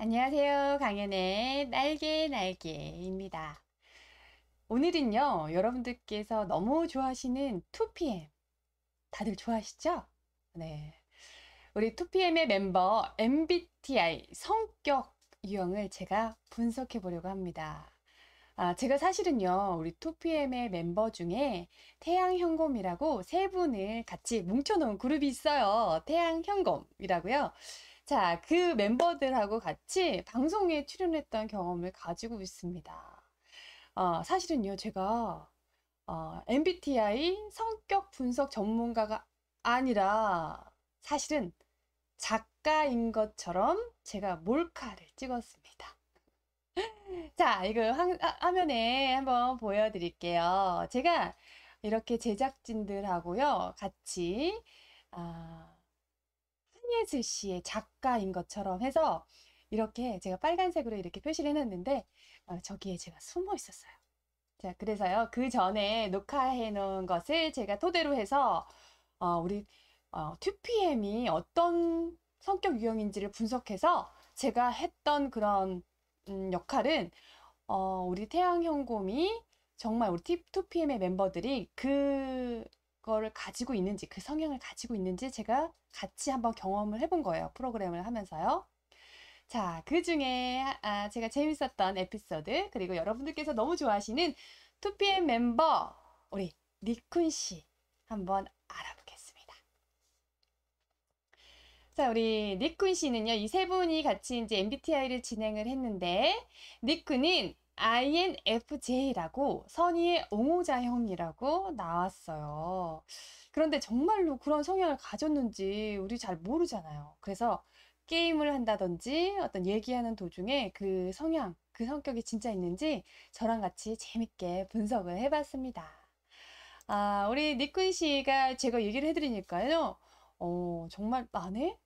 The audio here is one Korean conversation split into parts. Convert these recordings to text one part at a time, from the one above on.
안녕하세요. 강연의 날개 날개입니다. 오늘은요, 여러분들께서 너무 좋아하시는 2PM. 다들 좋아하시죠? 네. 우리 2PM의 멤버 MBTI 성격 유형을 제가 분석해 보려고 합니다. 아, 제가 사실은요, 우리 2PM의 멤버 중에 태양형곰이라고 세 분을 같이 뭉쳐놓은 그룹이 있어요. 태양형곰이라고요. 자, 그 멤버들하고 같이 방송에 출연했던 경험을 가지고 있습니다. 어, 사실은요, 제가 어, MBTI 성격 분석 전문가가 아니라 사실은 작가인 것처럼 제가 몰카를 찍었습니다. 자, 이거 화, 면에 한번 보여드릴게요. 제가 이렇게 제작진들하고요, 같이, 아, 신예슬 씨의 작가인 것처럼 해서 이렇게 제가 빨간색으로 이렇게 표시를 해놨는데 어, 저기에 제가 숨어 있었어요. 자, 그래서요. 그 전에 녹화해 놓은 것을 제가 토대로 해서 어, 우리 어, 2PM이 어떤 성격 유형인지를 분석해서 제가 했던 그런 음, 역할은 어, 우리 태양형곰이 정말 우리 2PM의 멤버들이 그 그거를 가지고 있는지 그 성향을 가지고 있는지 제가 같이 한번 경험을 해본 거예요. 프로그램을 하면서요. 자, 그 중에 아, 제가 재밌었던 에피소드 그리고 여러분들께서 너무 좋아하시는 2PM 멤버 우리 니쿤 씨 한번 알아보겠습니다. 자, 우리 니쿤 씨는요. 이 세 분이 같이 이제 MBTI를 진행을 했는데 니쿤은 INFJ라고 선의의 옹호자형이라고 나왔어요. 그런데 정말로 그런 성향을 가졌는지 우리 잘 모르잖아요. 그래서 게임을 한다든지 어떤 얘기하는 도중에 그 성향, 그 성격이 진짜 있는지 저랑 같이 재밌게 분석을 해봤습니다. 아, 우리 니쿤 씨가 제가 얘기를 해드리니까요. 어, 정말 안 해?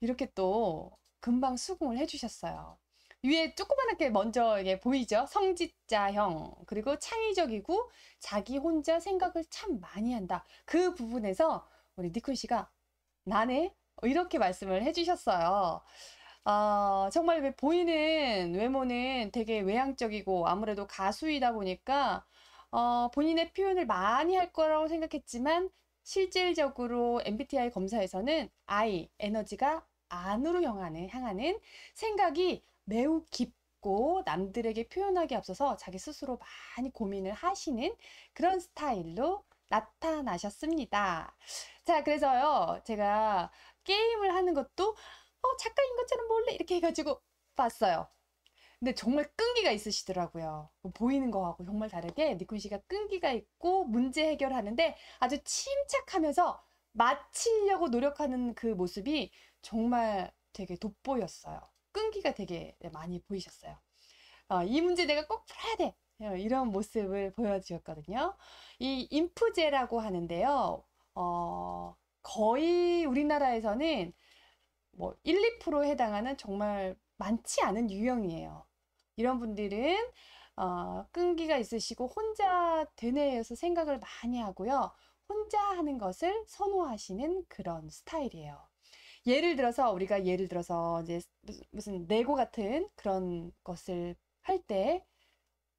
이렇게 또 금방 수긍을 해주셨어요. 위에 조그만하게 먼저 이게 보이죠? 성직자형 그리고 창의적이고 자기 혼자 생각을 참 많이 한다. 그 부분에서 우리 니콘 씨가 나네 이렇게 말씀을 해주셨어요. 어, 정말 왜 보이는 외모는 되게 외향적이고 아무래도 가수이다 보니까 어, 본인의 표현을 많이 할 거라고 생각했지만 실질적으로 MBTI 검사에서는 I 에너지가 안으로 향하는, 향하는 생각이 매우 깊고 남들에게 표현하기 앞서서 자기 스스로 많이 고민을 하시는 그런 스타일로 나타나셨습니다. 자, 그래서요, 제가 게임을 하는 것도, 어, 작가인 것처럼 몰래 이렇게 해가지고 봤어요. 근데 정말 끈기가 있으시더라고요. 뭐 보이는 거하고 정말 다르게 니쿤 씨가 끈기가 있고 문제 해결하는데 아주 침착하면서 마치려고 노력하는 그 모습이 정말 되게 돋보였어요. 끈기가 되게 네, 많이 보이셨어요. 어, 이 문제 내가 꼭 풀어야 돼! 어, 이런 모습을 보여주셨거든요. 이 인프제라고 하는데요. 어, 거의 우리나라에서는 뭐 1, 2% 해당하는 정말 많지 않은 유형이에요. 이런 분들은 어, 끈기가 있으시고 혼자 되뇌에서 생각을 많이 하고요. 혼자 하는 것을 선호하시는 그런 스타일이에요. 예를 들어서 우리가 예를 들어서 이제 무슨 네고 같은 그런 것을 할 때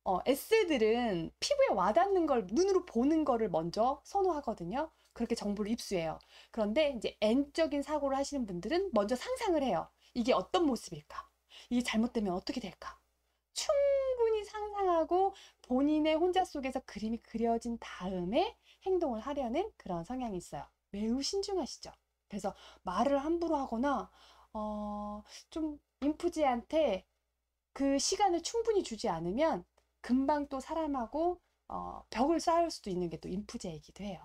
어, S들은 피부에 와닿는 걸 눈으로 보는 거를 먼저 선호하거든요. 그렇게 정보를 입수해요. 그런데 이제 N적인 사고를 하시는 분들은 먼저 상상을 해요. 이게 어떤 모습일까? 이게 잘못되면 어떻게 될까? 충분히 상상하고 본인의 혼자 속에서 그림이 그려진 다음에 행동을 하려는 그런 성향이 있어요. 매우 신중하시죠. 그래서 말을 함부로 하거나 어, 좀 인프지한테 그 시간을 충분히 주지 않으면 금방 또 사람하고 어, 벽을 쌓을 수도 있는 게 또 인프제이기도 해요.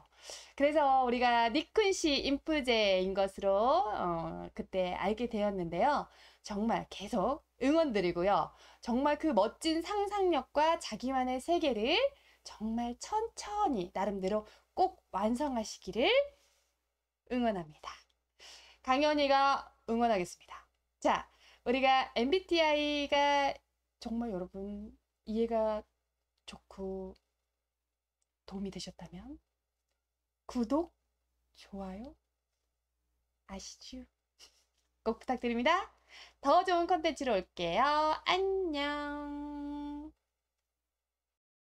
그래서 우리가 니쿤 씨 인프제인 것으로 어, 그때 알게 되었는데요. 정말 계속 응원드리고요. 정말 그 멋진 상상력과 자기만의 세계를 정말 천천히 나름대로 꼭 완성하시기를 응원합니다. 강연이가 응원하겠습니다. 자, 우리가 MBTI가 정말 여러분 이해가 좋고 도움이 되셨다면 구독, 좋아요 아시죠? 꼭 부탁드립니다. 더 좋은 컨텐츠로 올게요. 안녕.